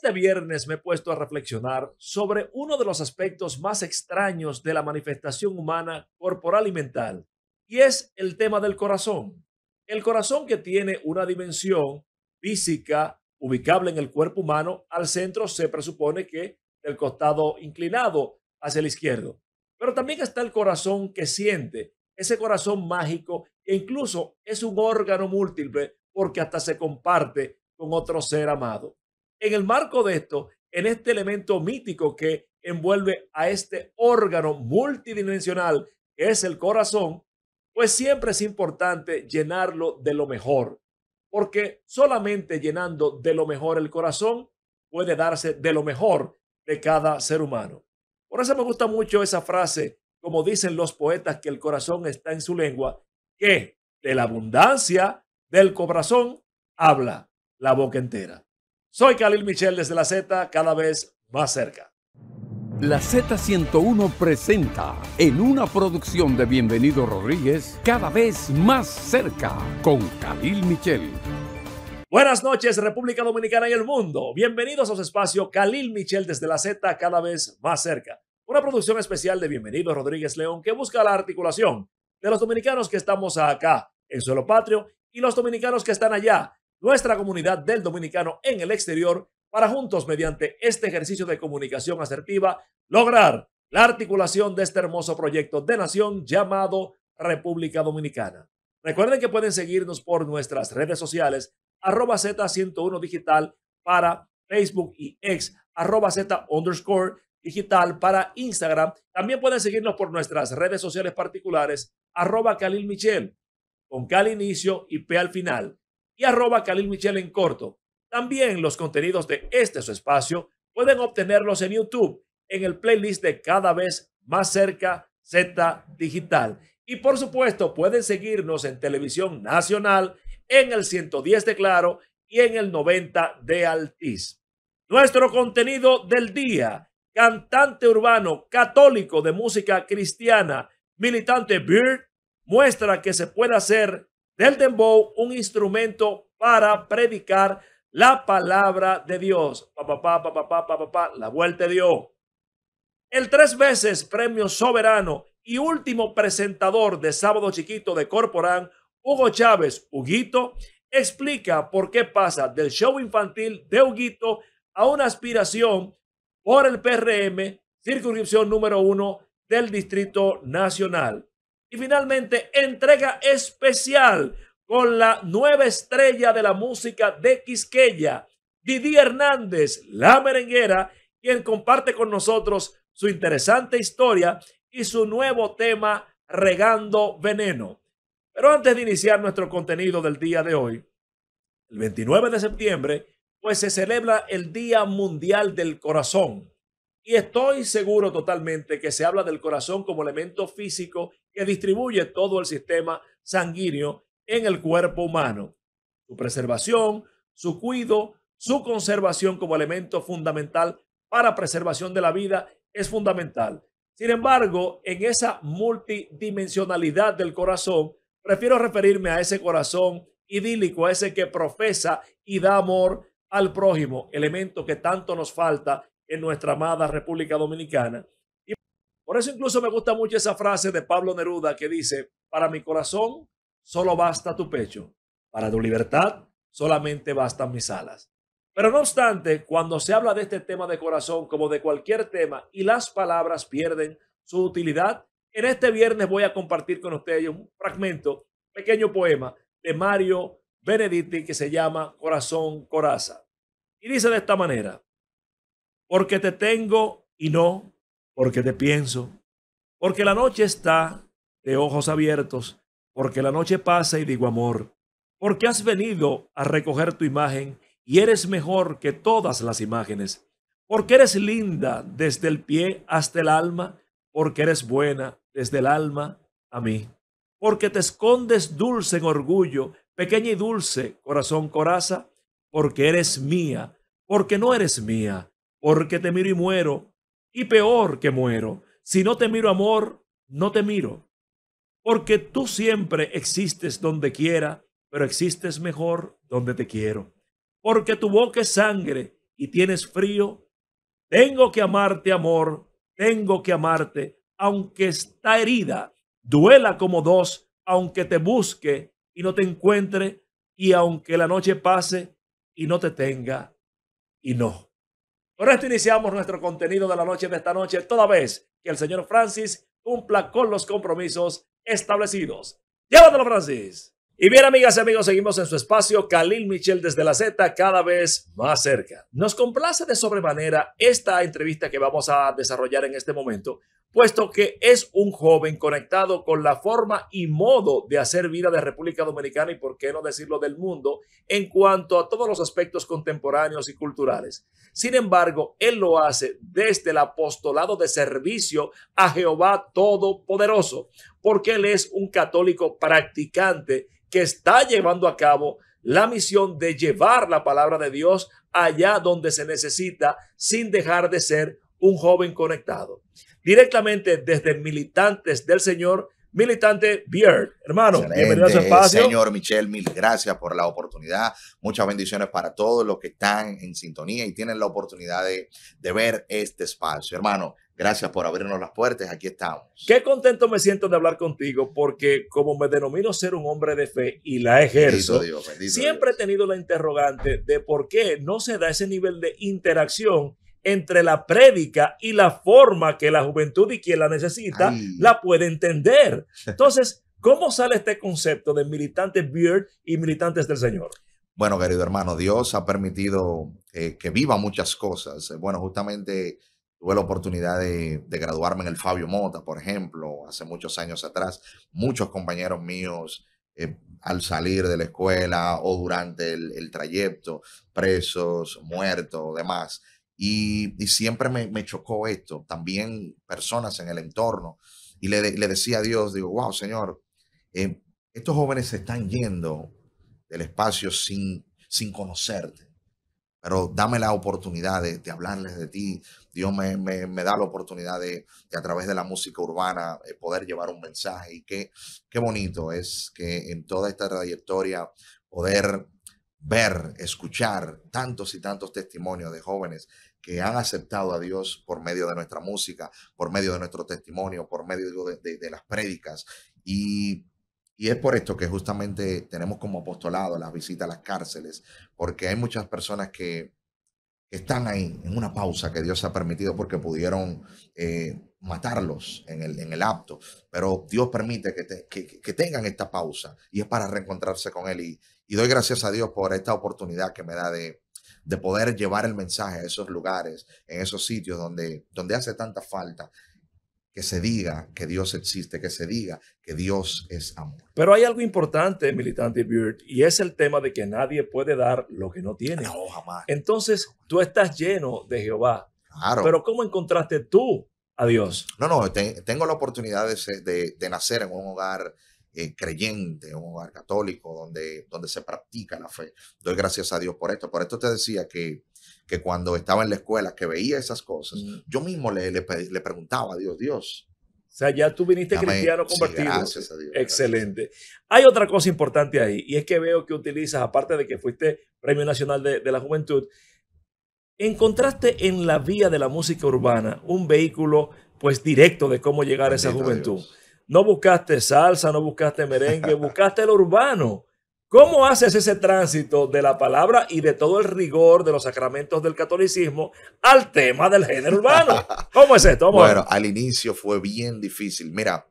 Este viernes me he puesto a reflexionar sobre uno de los aspectos más extraños de la manifestación humana corporal y mental, y es el tema del corazón. El corazón que tiene una dimensión física ubicable en el cuerpo humano, al centro se presupone que del costado inclinado hacia el izquierdo. Pero también está el corazón que siente, ese corazón mágico e incluso es un órgano múltiple porque hasta se comparte con otro ser amado. En el marco de esto, en este elemento mítico que envuelve a este órgano multidimensional que es el corazón, pues siempre es importante llenarlo de lo mejor, porque solamente llenando de lo mejor el corazón puede darse de lo mejor de cada ser humano. Por eso me gusta mucho esa frase, como dicen los poetas, que el corazón está en su lengua, que de la abundancia del corazón habla la boca entera. Soy Khalil Michel desde la Z, cada vez más cerca. La Z101 presenta en una producción de Bienvenido Rodríguez, cada vez más cerca con Khalil Michel. Buenas noches, República Dominicana y el mundo. Bienvenidos a su espacio Khalil Michel desde la Z, cada vez más cerca. Una producción especial de Bienvenido Rodríguez León que busca la articulación de los dominicanos que estamos acá en suelo patrio y los dominicanos que están allá nuestra comunidad del dominicano en el exterior para juntos, mediante este ejercicio de comunicación asertiva, lograr la articulación de este hermoso proyecto de nación llamado República Dominicana. Recuerden que pueden seguirnos por nuestras redes sociales, arroba Z101 digital para Facebook y ex, arroba Z underscore digital para Instagram. También pueden seguirnos por nuestras redes sociales particulares, arroba Calil Michel, con K inicio y P al final y arroba Khalil Michel en corto. También los contenidos de este su espacio pueden obtenerlos en YouTube en el playlist de Cada vez más cerca Z Digital. Y por supuesto, pueden seguirnos en Televisión Nacional, en el 110 de Claro y en el 90 de Altiz. Nuestro contenido del día, cantante urbano católico de música cristiana, militante Bird muestra que se puede hacer del dembow un instrumento para predicar la palabra de Dios. la vuelta dio. El tres veces premio soberano y último presentador de Sábado Chiquito de Corporán, Hugo Chávez Huguito, explica por qué pasa del show infantil de Huguito a una aspiración por el PRM, circunscripción número uno del Distrito Nacional. Y finalmente, entrega especial con la nueva estrella de la música de Quisqueya, Didi Hernández, la merenguera, quien comparte con nosotros su interesante historia y su nuevo tema, Regando Veneno. Pero antes de iniciar nuestro contenido del día de hoy, el 29 de septiembre, pues se celebra el Día Mundial del Corazón. Y estoy seguro totalmente que se habla del corazón como elemento físico que distribuye todo el sistema sanguíneo en el cuerpo humano. Su preservación, su cuidado, su conservación como elemento fundamental para preservación de la vida es fundamental. Sin embargo, en esa multidimensionalidad del corazón, prefiero referirme a ese corazón idílico, a ese que profesa y da amor al prójimo, elemento que tanto nos falta en nuestra amada República Dominicana. Por eso incluso me gusta mucho esa frase de Pablo Neruda que dice, para mi corazón solo basta tu pecho, para tu libertad solamente bastan mis alas. Pero no obstante, cuando se habla de este tema de corazón como de cualquier tema y las palabras pierden su utilidad, en este viernes voy a compartir con ustedes un fragmento, pequeño poema de Mario Benedetti que se llama Corazón Coraza. Y dice de esta manera, porque te tengo y no porque te pienso, porque la noche está de ojos abiertos, porque la noche pasa y digo amor, porque has venido a recoger tu imagen y eres mejor que todas las imágenes, porque eres linda desde el pie hasta el alma, porque eres buena desde el alma a mí, porque te escondes dulce en orgullo, pequeña y dulce, corazón coraza, porque eres mía, porque no eres mía, porque te miro y muero, y peor que muero, si no te miro amor, no te miro. Porque tú siempre existes donde quiera, pero existes mejor donde te quiero. Porque tu boca es sangre y tienes frío. Tengo que amarte, amor, tengo que amarte, aunque está herida, duela como dos, aunque te busque y no te encuentre, y aunque la noche pase y no te tenga, y no. Con esto iniciamos nuestro contenido de la noche de esta noche, toda vez que el señor Francis cumpla con los compromisos establecidos. Llévatelo, Francis. Y bien, amigas y amigos, seguimos en su espacio. Khalil Michel desde la Z, cada vez más cerca. Nos complace de sobremanera esta entrevista que vamos a desarrollar en este momento, puesto que es un joven conectado con la forma y modo de hacer vida de República Dominicana y, por qué no decirlo, del mundo en cuanto a todos los aspectos contemporáneos y culturales. Sin embargo, él lo hace desde el apostolado de servicio a Jehová Todopoderoso, porque él es un católico practicante que está llevando a cabo la misión de llevar la palabra de Dios allá donde se necesita sin dejar de ser un joven conectado. Directamente desde Militantes del Señor, militante Beard. Hermano, espacio. Señor Michel, mil gracias por la oportunidad. Muchas bendiciones para todos los que están en sintonía y tienen la oportunidad de, de ver este espacio. Hermano, Gracias por abrirnos las puertas, aquí estamos. Qué contento me siento de hablar contigo porque como me denomino ser un hombre de fe y la ejerzo, siempre he tenido la interrogante de por qué no se da ese nivel de interacción entre la prédica y la forma que la juventud y quien la necesita la puede entender. Entonces, ¿cómo sale este concepto de militantes bird y militantes del Señor? Bueno, querido hermano, Dios ha permitido eh, que viva muchas cosas. Bueno, justamente Tuve la oportunidad de, graduarme en el Fabio Mota, por ejemplo, hace muchos años atrás. Muchos compañeros míos eh, al salir de la escuela o durante el, trayecto, presos, muertos, demás. Y, y siempre me, chocó esto. También personas en el entorno. Y le, decía a Dios, digo, wow, Señor, eh, estos jóvenes se están yendo del espacio sin, sin conocerte pero dame la oportunidad de, de hablarles de ti. Dios me, me, da la oportunidad de, de, a través de la música urbana eh, poder llevar un mensaje. Y qué, qué bonito es que en toda esta trayectoria poder ver, escuchar tantos y tantos testimonios de jóvenes que han aceptado a Dios por medio de nuestra música, por medio de nuestro testimonio, por medio de, de las prédicas. Y y es por esto que justamente tenemos como apostolado las visitas a las cárceles, porque hay muchas personas que están ahí en una pausa que Dios ha permitido porque pudieron eh, matarlos en el, en el apto, pero Dios permite que, tengan esta pausa y es para reencontrarse con Él. Y, doy gracias a Dios por esta oportunidad que me da de, poder llevar el mensaje a esos lugares, en esos sitios donde, donde hace tanta falta que se diga que Dios existe, que se diga que Dios es amor. Pero hay algo importante, militante Bird, y es el tema de que nadie puede dar lo que no tiene. No, jamás. Entonces, tú estás lleno de Jehová. Claro. Pero ¿cómo encontraste tú a Dios? No, no, tengo la oportunidad de, nacer en un hogar eh, creyente, un hogar católico, donde se practica la fe. Doy gracias a Dios por esto. Por esto te decía que que cuando estaba en la escuela, que veía esas cosas, mm. yo mismo le, le, preguntaba a Dios, Dios. O sea, ya tú viniste cristiano convertido. Dios. Excelente. Hay otra cosa importante ahí, y es que veo que utilizas, aparte de que fuiste Premio Nacional de, la Juventud, encontraste en la vía de la música urbana un vehículo pues directo de cómo llegar a esa juventud. no buscaste salsa, no buscaste merengue, buscaste el urbano. ¿Cómo haces ese tránsito de la palabra y de todo el rigor de los sacramentos del catolicismo al tema del género urbano? ¿Cómo es esto? Vamos bueno, al inicio fue bien difícil. Mira,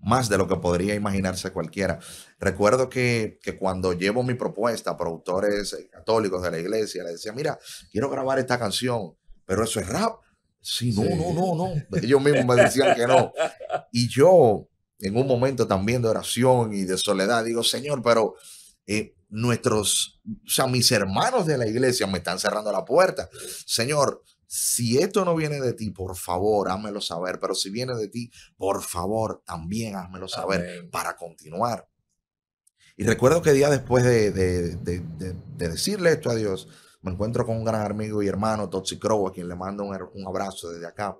más de lo que podría imaginarse cualquiera. Recuerdo que, que, cuando llevo mi propuesta a productores católicos de la iglesia, les decía, mira, quiero grabar esta canción, pero eso es rap. Sí, no, sí. no, no, no. Ellos mismos me decían que no. Y yo en un momento también de oración y de soledad, digo, Señor, pero eh, nuestros, o sea, mis hermanos de la iglesia me están cerrando la puerta. Señor, si esto no viene de ti, por favor, házmelo saber, pero si viene de ti, por favor, también házmelo saber para continuar. Y recuerdo que día después de, de, decirle esto a Dios, me encuentro con un gran amigo y hermano, Toxicrow, a quien le mando un, un abrazo desde acá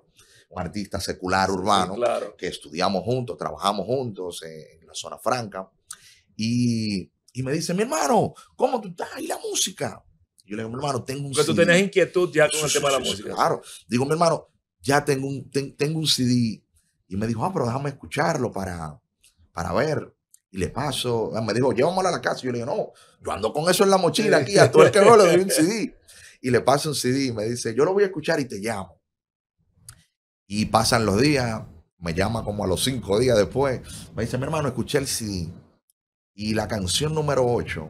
artista secular urbano, que estudiamos juntos, trabajamos juntos en, la zona franca, y, me dice, mi hermano, ¿cómo tú estás? ¿Y la música? Yo le digo, mi hermano, tengo un Porque tú tenías inquietud ya con el tema de la música. Claro. Digo, mi hermano, ya tengo un, tengo un CD. Y me dijo, ah, pero déjame escucharlo para, para ver. Y le paso, ah, me dijo, llévamelo a la casa. yo le digo, no, yo ando con eso en la mochila aquí, a todo el que veo le doy un CD. Y le paso un CD y me dice, yo lo voy a escuchar y te llamo. Y pasan los días, me llama como a los cinco días después, me dice, mi hermano, escuché el CD y la canción número 8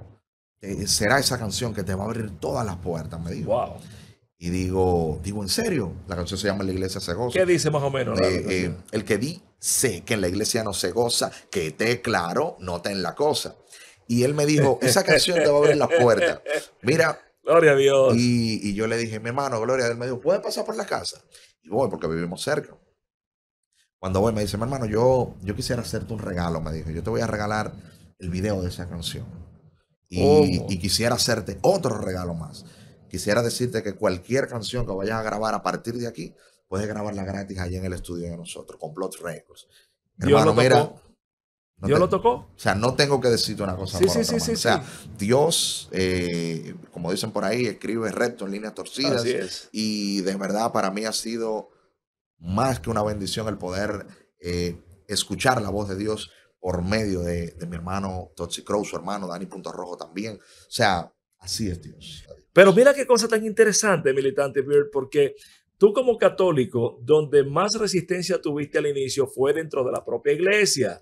eh, será esa canción que te va a abrir todas las puertas, me dijo. Y digo, digo, ¿en serio? La canción se llama La iglesia se goza. ¿Qué dice más o menos? Eh, eh, el que sé que en la iglesia no se goza, que te claro, nota en la cosa. Y él me dijo, esa canción te va a abrir las puertas. Mira. Gloria a Dios. Y, yo le dije, mi hermano, Gloria, Dios. me dijo, ¿puedes pasar por la casa? Y voy porque vivimos cerca. Cuando voy me dice, mi hermano, yo, yo quisiera hacerte un regalo, me dijo. Yo te voy a regalar el video de esa canción. Y, oh. quisiera hacerte otro regalo más. Quisiera decirte que cualquier canción que vayas a grabar a partir de aquí, puedes grabarla gratis allí en el estudio de nosotros, con Plot Records. hermano, mira, Dios lo tocó. O sea, no tengo que decirte una cosa. Sí, sí, sí, sí, O sea, Dios, eh, como dicen por ahí, escribe recto en líneas torcidas. Así es. Y de verdad, para mí ha sido más que una bendición el poder eh, escuchar la voz de Dios por medio de, mi hermano Totsi Crow, su hermano Dani Punto Rojo también. O sea, así es Dios. Pero mira qué cosa tan interesante, militante Bird, porque Tú como católico, donde más resistencia tuviste al inicio fue dentro de la propia iglesia.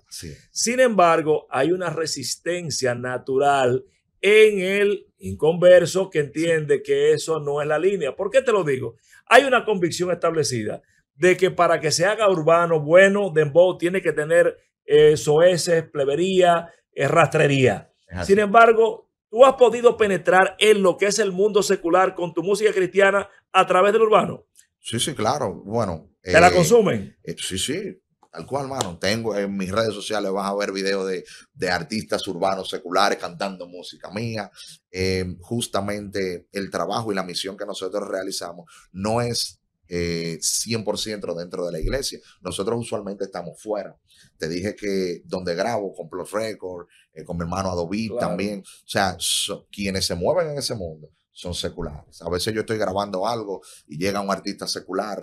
Sin embargo, hay una resistencia natural en el inconverso que entiende que eso no es la línea. ¿Por qué te lo digo? Hay una convicción establecida de que para que se haga urbano, bueno, dembow tiene que tener eh, soeces, plebería, eh, rastrería. Sin embargo, tú has podido penetrar en lo que es el mundo secular con tu música cristiana a través del urbano. Sí, sí, claro. Bueno. ¿Te la eh, consumen? Eh, sí, sí. Tal cual, mano. Tengo en mis redes sociales vas a ver videos de, de artistas urbanos seculares cantando música mía. Eh, justamente el trabajo y la misión que nosotros realizamos no es eh, 100% dentro de la iglesia. Nosotros usualmente estamos fuera. Te dije que donde grabo, con Plus Record, con mi hermano Adobe también. O sea, quienes se mueven en ese mundo son seculares. A veces yo estoy grabando algo y llega un artista secular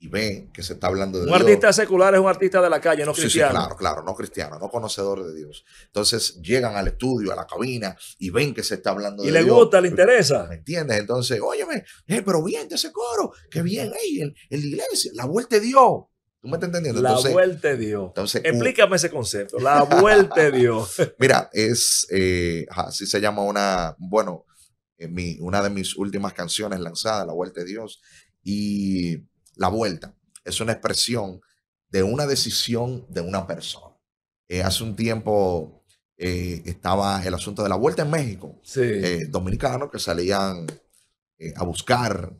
y ve que se está hablando de Dios. Un artista secular es un artista de la calle, no cristiano. claro, claro, no cristiano, no conocedor de Dios. Entonces llegan al estudio, a la cabina y ven que se está hablando de Dios. Y le gusta, le interesa. ¿Me entiendes? Entonces, óyeme, eh, pero bien de ese coro, que bien, ahí, en, la iglesia, la vuelta de Dios. ¿Tú me estás entendiendo? la vuelta de Dios. Entonces, Explícame ese concepto, la vuelta de Dios. Mira, es, eh, así se llama una, bueno, eh, una de mis últimas canciones lanzadas, La Vuelta de Dios, y la vuelta es una expresión de una decisión de una persona. Eh, hace un tiempo eh, estaba el asunto de la vuelta en México, dominicanos que salían a buscar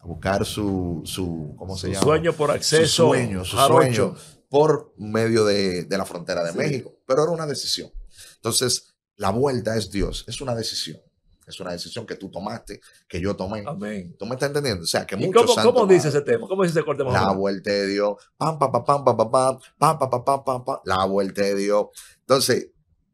a buscar su, su ¿cómo sueño por acceso, su sueño, por medio de, la frontera de México, pero era una decisión. Entonces, la vuelta es Dios, es una decisión. Es una decisión que tú tomaste, que yo tomé. Amén. ¿Tú me estás entendiendo? O sea, que muchos cómo, ¿Y ¿Cómo dice ese tema? ¿Cómo dice ese corte más La vuelta de Dios. Pam, pam, pam, pam, pam, pam, pam, pam, pam, pam, pam, La vuelta de Dios. Entonces,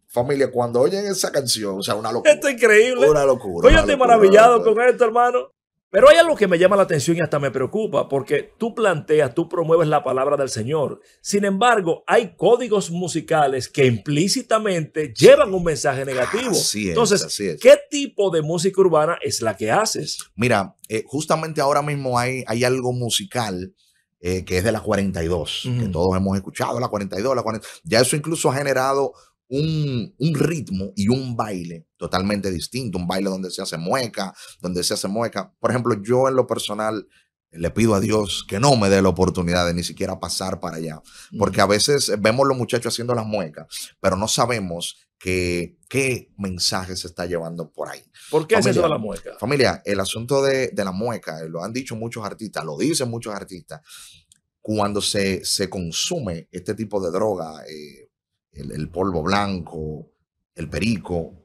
familia, cuando oyen esa canción, o sea, una locura. Esto es increíble. Una locura. Yo estoy maravillado con esto, hermano. Pero hay algo que me llama la atención y hasta me preocupa, porque tú planteas, tú promueves la palabra del Señor. Sin embargo, hay códigos musicales que implícitamente llevan un mensaje negativo. Entonces, ¿qué tipo de música urbana es la que haces? Mira, eh, justamente ahora mismo hay, hay algo musical eh, que es de la 42, que todos hemos escuchado, la 42, la 42. Ya eso incluso ha generado un, ritmo y un baile totalmente distinto, un baile donde se hace mueca, donde se hace mueca. Por ejemplo, yo en lo personal le pido a Dios que no me dé la oportunidad de ni siquiera pasar para allá, porque a veces vemos los muchachos haciendo las muecas, pero no sabemos qué mensaje se está llevando por ahí. ¿Por qué familia, la mueca? Familia, el asunto de, la mueca, eh, lo han dicho muchos artistas, lo dicen muchos artistas, cuando se, consume este tipo de droga, eh, el, polvo blanco, el perico,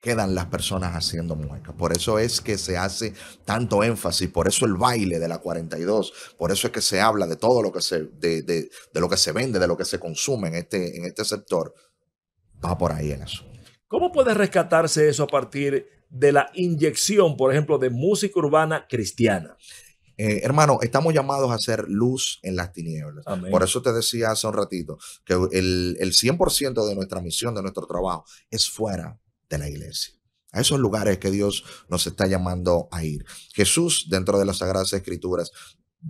quedan las personas haciendo muecas. Por eso es que se hace tanto énfasis, por eso el baile de la 42, por eso es que se habla de todo lo que se, de, lo que se vende, de lo que se consume en este, en este sector. Va por ahí en eso. ¿Cómo puede rescatarse eso a partir de la inyección, por ejemplo, de música urbana cristiana? Eh, hermano, estamos llamados a ser luz en las tinieblas. Por eso te decía hace un ratito que el, 100% de nuestra misión, de nuestro trabajo, es fuera de la iglesia. A esos lugares que Dios nos está llamando a ir. Jesús, dentro de las Sagradas Escrituras,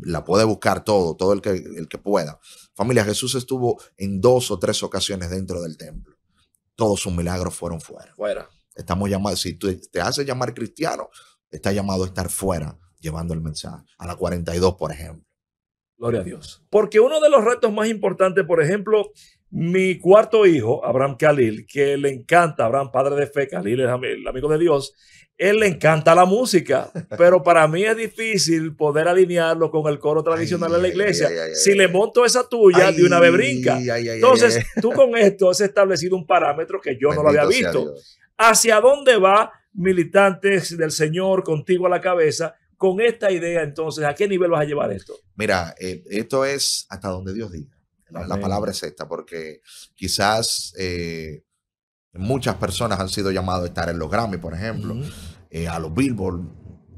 la puede buscar todo, todo el que, el que pueda. Familia, Jesús estuvo en dos o tres ocasiones dentro del templo. Todos sus milagros fueron fuera. Fuera. Estamos llamados, si tú te haces llamar cristiano, está llamado a estar fuera llevando el mensaje. A la 42, por ejemplo. Gloria a Dios. Porque uno de los retos más importantes, por ejemplo, mi cuarto hijo, Abraham Khalil, que le encanta, Abraham, padre de fe, Khalil es el amigo de Dios, él le encanta la música, pero para mí es difícil poder alinearlo con el coro tradicional de la iglesia. si le monto esa tuya, de una vez brinca. Entonces, tú con esto has establecido un parámetro que yo no lo había visto. ¿Hacia dónde va militantes del Señor contigo a la cabeza? con esta idea, entonces, ¿a qué nivel vas a llevar esto? Mira, eh, esto es hasta donde Dios diga. La, palabra es esta, porque quizás eh, muchas personas han sido llamadas a estar en los Grammy, por ejemplo, eh, a los Billboard.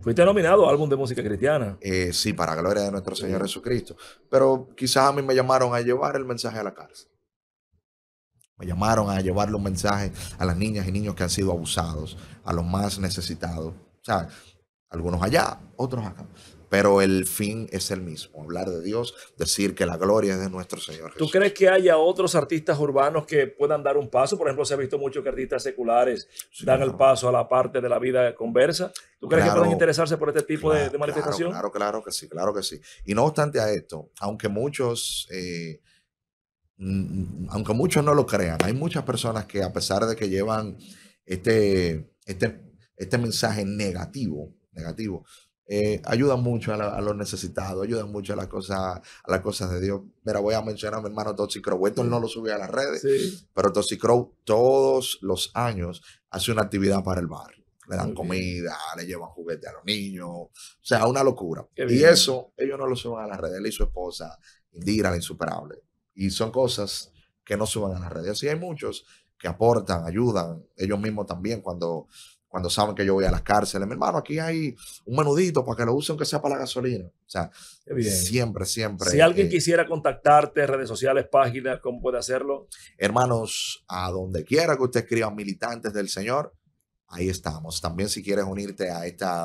Fuiste nominado a álbum de música cristiana. sí, para la gloria de nuestro Señor Jesucristo. Pero quizás a mí me llamaron a llevar el mensaje a la cárcel. Me llamaron a llevar los mensajes a las niñas y niños que han sido abusados, a los más necesitados. O algunos allá, otros acá. Pero el fin es el mismo, hablar de Dios, decir que la gloria es de nuestro Señor Jesús. ¿Tú crees que haya otros artistas urbanos que puedan dar un paso? Por ejemplo, se ha visto mucho que artistas seculares dan el paso a la parte de la vida conversa. ¿Tú crees que pueden interesarse por este tipo de, de, manifestación? Claro, claro que sí, claro que sí. Y no obstante a esto, aunque muchos... Eh, mm, aunque muchos no lo crean, hay muchas personas que a pesar de que llevan este, este, este mensaje negativo, negativo. Eh, ayuda mucho a, los necesitados, ayuda mucho a las cosas, a las cosas de Dios. Mira, voy a mencionar a mi hermano Toxicrow. Crow. Esto no lo subí a las redes, pero Toxic Crow todos los años hace una actividad para el barrio. Le dan comida, le llevan juguetes a los niños, o sea, una locura. y eso ellos no lo suben a las redes. Él y su esposa, Indira, la insuperable. Y son cosas que no suban a las redes. Así hay muchos que aportan, ayudan, ellos mismos también cuando cuando saben que yo voy a las cárceles. Mi hermano, aquí hay un menudito para que lo use, aunque sea para la gasolina. O sea, siempre, siempre. Si alguien eh, quisiera contactarte, redes sociales, páginas, ¿cómo puede hacerlo? Hermanos, a donde quiera que usted escriba Militantes del Señor, ahí estamos. También si quieres unirte a esta,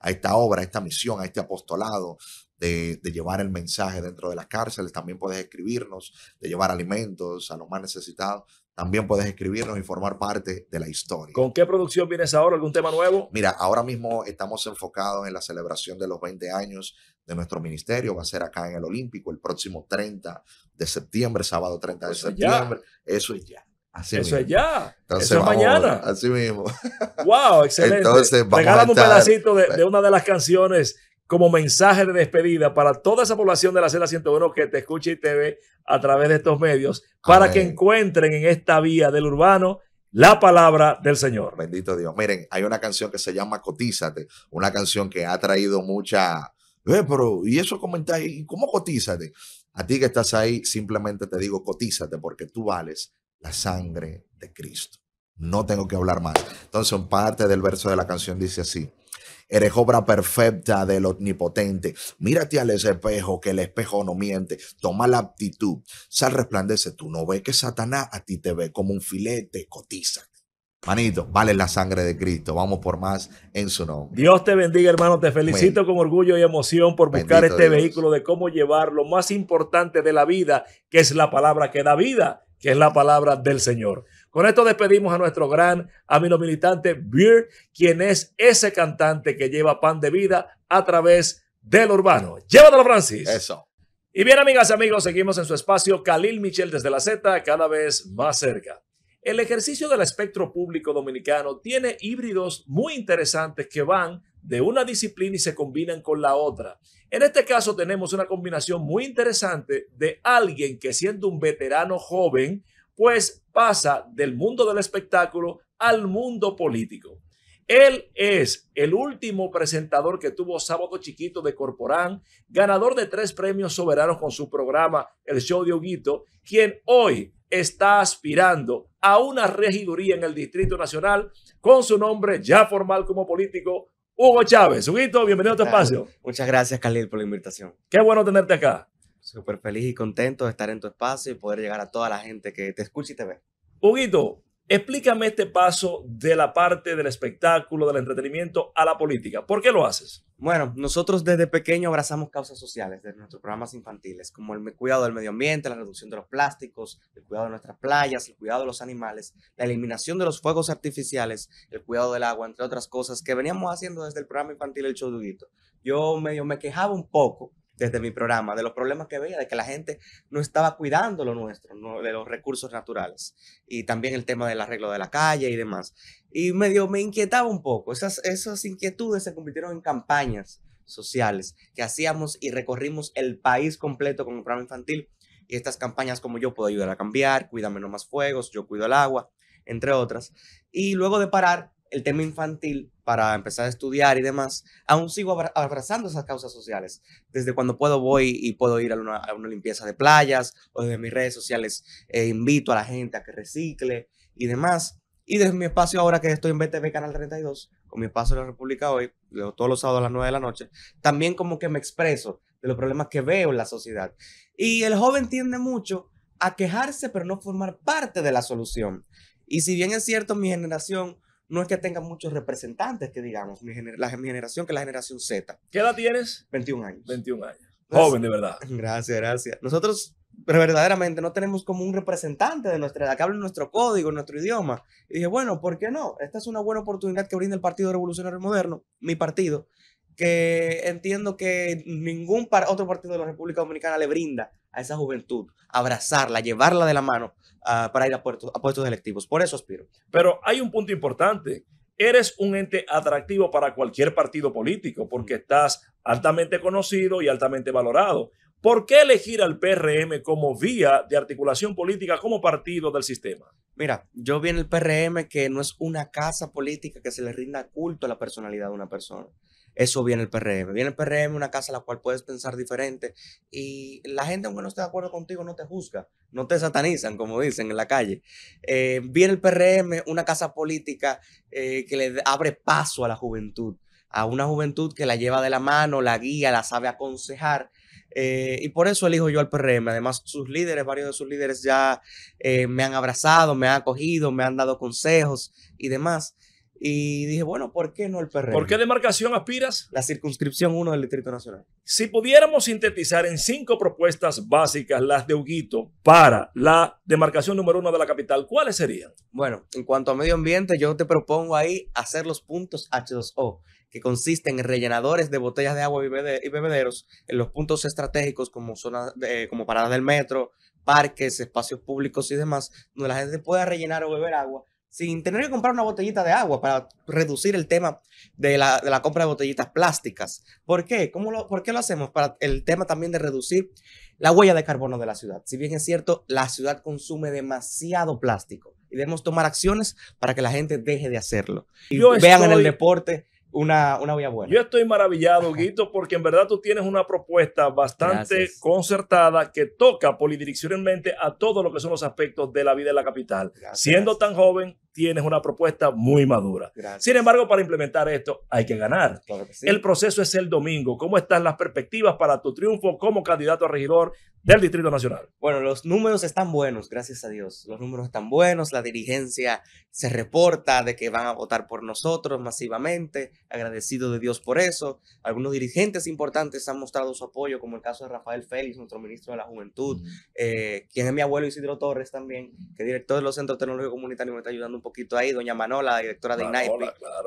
a esta obra, a esta misión, a este apostolado, de, de, llevar el mensaje dentro de las cárceles. También puedes escribirnos, de llevar alimentos a los más necesitados también puedes escribirnos y formar parte de la historia. ¿Con qué producción vienes ahora? ¿Algún tema nuevo? Mira, ahora mismo estamos enfocados en la celebración de los 20 años de nuestro ministerio. Va a ser acá en el Olímpico el próximo 30 de septiembre, sábado 30 de septiembre. Eso es ya. Eso es ya. Eso es mañana. Así mismo. Wow, excelente. Entonces, un pedacito de, de una de las canciones como mensaje de despedida para toda esa población de la Ciento 101 que te escucha y te ve a través de estos medios, para que encuentren en esta vía del urbano la palabra del Señor. Bendito Dios. Miren, hay una canción que se llama Cotízate, una canción que ha traído mucha... Eh, pero, ¿y eso comentáis, ¿Y cómo cotízate? A ti que estás ahí, simplemente te digo, cotízate porque tú vales la sangre de Cristo. No tengo que hablar más. Entonces, parte del verso de la canción dice así. Eres obra perfecta del omnipotente. Mírate al espejo, que el espejo no miente. Toma la actitud. Sal, resplandece. Tú no ves que Satanás a ti te ve como un filete, cotiza. Manito, vale la sangre de Cristo. Vamos por más en su nombre. Dios te bendiga, hermano. Te felicito con orgullo y emoción por buscar este vehículo de cómo llevar lo más importante de la vida, que es la palabra que da vida, que es la palabra del Señor. Con esto despedimos a nuestro gran amigo militante Beer, quien es ese cantante que lleva pan de vida a través del urbano. Llévatelo, Francis. Eso. Y bien, amigas y amigos, seguimos en su espacio Khalil Michel desde la Z, cada vez más cerca. El ejercicio del espectro público dominicano tiene híbridos muy interesantes que van de una disciplina y se combinan con la otra. En este caso tenemos una combinación muy interesante de alguien que siendo un veterano joven, pues pasa del mundo del espectáculo al mundo político. Él es el último presentador que tuvo Sábado Chiquito de Corporán, ganador de tres premios soberanos con su programa El Show de Huguito, quien hoy está aspirando a una regiduría en el Distrito Nacional con su nombre ya formal como político, Hugo Chávez. Huguito, bienvenido a tu espacio. Muchas gracias, Khalil, por la invitación. Qué bueno tenerte acá súper feliz y contento de estar en tu espacio y poder llegar a toda la gente que te escucha y te ve. Huguito, explícame este paso de la parte del espectáculo, del entretenimiento a la política. ¿Por qué lo haces? Bueno, nosotros desde pequeño abrazamos causas sociales de nuestros programas infantiles, como el cuidado del medio ambiente, la reducción de los plásticos, el cuidado de nuestras playas, el cuidado de los animales, la eliminación de los fuegos artificiales, el cuidado del agua, entre otras cosas que veníamos haciendo desde el programa infantil El Choduguito. Yo medio me quejaba un poco desde mi programa, de los problemas que veía, de que la gente no estaba cuidando lo nuestro, de los recursos naturales, y también el tema del arreglo de la calle y demás. Y medio me inquietaba un poco, esas, esas inquietudes se convirtieron en campañas sociales que hacíamos y recorrimos el país completo con un programa infantil, y estas campañas como yo puedo ayudar a cambiar, cuídame no más fuegos, yo cuido el agua, entre otras. Y luego de parar, el tema infantil para empezar a estudiar y demás, aún sigo abrazando esas causas sociales. Desde cuando puedo voy y puedo ir a una, limpieza de playas o desde mis redes sociales eh, invito a la gente a que recicle y demás. Y desde mi espacio ahora que estoy en BTV Canal 32, con mi espacio de la República hoy, todos los sábados a las 9 de la noche, también como que me expreso de los problemas que veo en la sociedad. Y el joven tiende mucho a quejarse pero no formar parte de la solución. Y si bien es cierto, mi generación no es que tenga muchos representantes, que digamos, mi, generación, que la generación Z. ¿Qué edad tienes? 21 años. 21 años. Joven, de verdad. Gracias, gracias. Nosotros pero verdaderamente no tenemos como un representante de nuestra edad que hable nuestro código, nuestro idioma. Y dije, bueno, ¿por qué no? Esta es una buena oportunidad que brinda el Partido Revolucionario Moderno, mi partido, que entiendo que ningún otro partido de la República Dominicana le brinda a esa juventud, abrazarla, llevarla de la mano ah, para ir a, a puestos electivos. Por eso aspiro. Pero hay un punto importante. Eres un ente atractivo para cualquier partido político porque mm. estás altamente conocido y altamente valorado. ¿Por qué elegir al PRM como vía de articulación política como partido del sistema? Mira, yo vi en el PRM que no es una casa política que se le rinda culto a la personalidad de una persona eso viene el PRM. Viene el PRM, una casa la cual puedes pensar diferente y la gente, aunque no esté de acuerdo contigo, no te juzga, no te satanizan, como dicen en la calle. Eh, viene el PRM, una casa política eh, que le abre paso a la juventud, a una juventud que la lleva de la mano, la guía, la sabe aconsejar. Eh, y por eso elijo yo al PRM. Además, sus líderes, varios de sus líderes ya me han abrazado, me han acogido, me han dado consejos y demás. Y dije, bueno, ¿por qué no el PRM? ¿Por qué demarcación aspiras? La circunscripción 1 del Distrito Nacional. Si pudiéramos sintetizar en cinco propuestas básicas las de Huguito para la demarcación número 1 de la capital, ¿cuáles serían? Bueno, en cuanto a medio ambiente, yo te propongo ahí hacer los puntos H2O, que consisten en rellenadores de botellas de agua y bebederos en los puntos estratégicos como, zona como paradas del metro, parques, espacios públicos y demás, donde la gente pueda rellenar o beber agua sin tener que comprar una botellita de agua para reducir el tema de la, compra de botellitas plásticas. ¿Por qué? lo, ¿Por qué lo hacemos? Para el tema también de reducir la huella de carbono de la ciudad. Si bien es cierto, la ciudad consume demasiado plástico y debemos tomar acciones para que la gente deje de hacerlo. Y vean en el deporte una, una vía buena. Yo estoy maravillado, Guito, porque en verdad tú tienes una propuesta bastante concertada que toca polidireccionalmente a todo lo que son los aspectos de la vida en la capital. Siendo tan joven, tienes una propuesta muy madura. Sin embargo, para implementar esto hay que ganar. El proceso es el domingo. ¿Cómo están las perspectivas para tu triunfo como candidato a regidor del Distrito Nacional? Bueno, los números están buenos, gracias a Dios. Los números están buenos, la dirigencia se reporta de que van a votar por nosotros masivamente agradecido de Dios por eso. Algunos dirigentes importantes han mostrado su apoyo, como el caso de Rafael Félix, nuestro ministro de la Juventud, eh, quien es mi abuelo Isidro Torres también, que es director de los Centros Tecnológicos Comunitarios, me está ayudando un poquito ahí, doña Manola, directora de INAIP,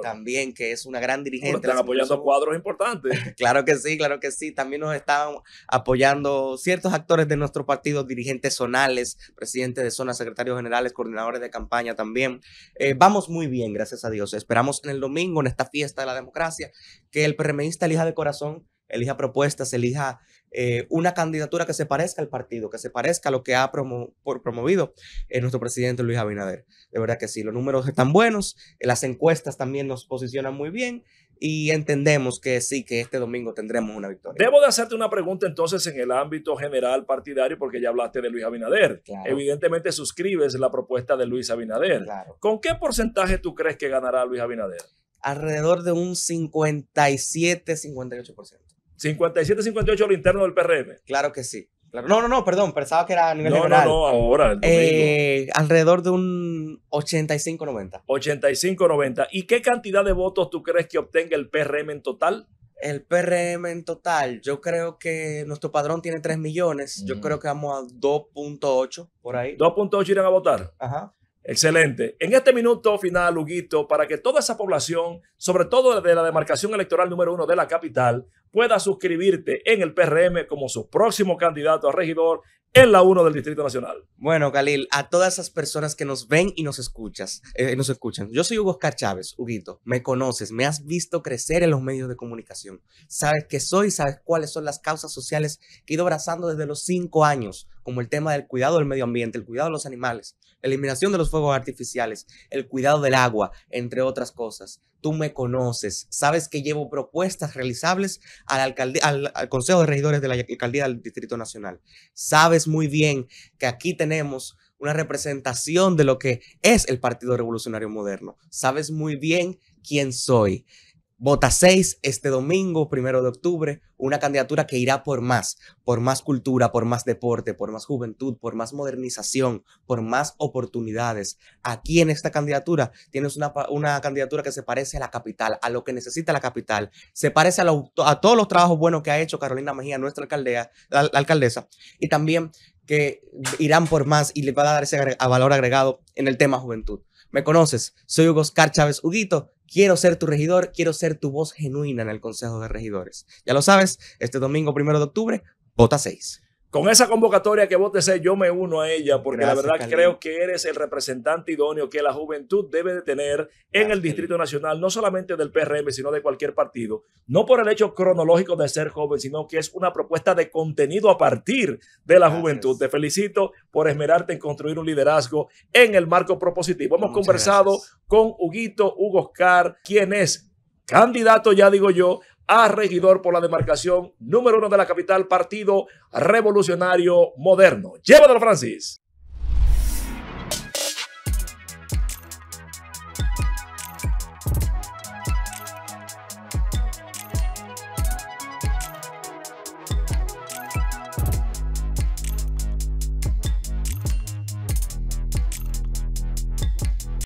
también, que es una gran dirigente. Nos están apoyando cuadros importantes. claro que sí, claro que sí. También nos están apoyando ciertos actores de nuestro partido, dirigentes zonales, presidentes de zonas, secretarios generales, coordinadores de campaña también. Eh, vamos muy bien, gracias a Dios. Esperamos en el domingo, en esta fiesta de la democracia, que el PRMista elija de corazón, elija propuestas, elija eh, una candidatura que se parezca al partido, que se parezca a lo que ha promovido eh, nuestro presidente Luis Abinader. De verdad que sí, los números están buenos, eh, las encuestas también nos posicionan muy bien y entendemos que sí, que este domingo tendremos una victoria. Debo de hacerte una pregunta entonces en el ámbito general partidario, porque ya hablaste de Luis Abinader. Evidentemente suscribes la propuesta de Luis Abinader. ¿Con qué porcentaje tú crees que ganará Luis Abinader? Alrededor de un 57-58%. 57-58 lo interno del PRM. Claro que sí. No, no, no, perdón, pensaba que era a nivel general. No, no, ahora. Eh, alrededor de un 85-90. 85-90. ¿Y qué cantidad de votos tú crees que obtenga el PRM en total? El PRM en total, yo creo que nuestro padrón tiene 3 millones. Yo creo que vamos a 2.8 por ahí. 2.8 irán a votar. Ajá. Excelente. En este minuto final, Luguito, para que toda esa población, sobre todo de la demarcación electoral número uno de la capital, pueda suscribirte en el PRM como su próximo candidato a regidor en la 1 del Distrito Nacional. Bueno, Galil, a todas esas personas que nos ven y nos escuchas, eh, nos escuchan. Yo soy Hugo Oscar Chávez, Huguito, me conoces, me has visto crecer en los medios de comunicación. Sabes que soy, sabes cuáles son las causas sociales que he ido abrazando desde los cinco años como el tema del cuidado del medio ambiente, el cuidado de los animales, la eliminación de los fuegos artificiales, el cuidado del agua, entre otras cosas. Tú me conoces, sabes que llevo propuestas realizables al, al Consejo de Regidores de la Alcaldía del Distrito Nacional. Sabes muy bien que aquí tenemos una representación de lo que es el Partido Revolucionario Moderno. Sabes muy bien quién soy. Vota 6 este domingo, primero de octubre, una candidatura que irá por más, por más cultura, por más deporte, por más juventud, por más modernización, por más oportunidades. Aquí en esta candidatura tienes una, candidatura que se parece a la capital, a lo que necesita la capital, se parece a, a todos los trabajos buenos que ha hecho Carolina Mejía, nuestra la, alcaldesa, y también que irán por más y le va a dar ese valor agregado en el tema juventud. Me conoces, soy Hugo Oscar Chávez Huguito Quiero ser tu regidor, quiero ser tu voz genuina en el Consejo de Regidores. Ya lo sabes, este domingo primero de octubre, vota 6. Con esa convocatoria que vos te yo me uno a ella porque la verdad creo que eres el representante idóneo que la juventud debe de tener en el Distrito Nacional, no solamente del PRM, sino de cualquier partido. No por el hecho cronológico de ser joven, sino que es una propuesta de contenido a partir de la juventud. Te felicito por esmerarte en construir un liderazgo en el marco propositivo. Hemos conversado con Huguito Hugo Oscar, quien es candidato, ya digo yo, a regidor por la demarcación número uno de la capital, Partido Revolucionario Moderno. Llévatelo, Francis.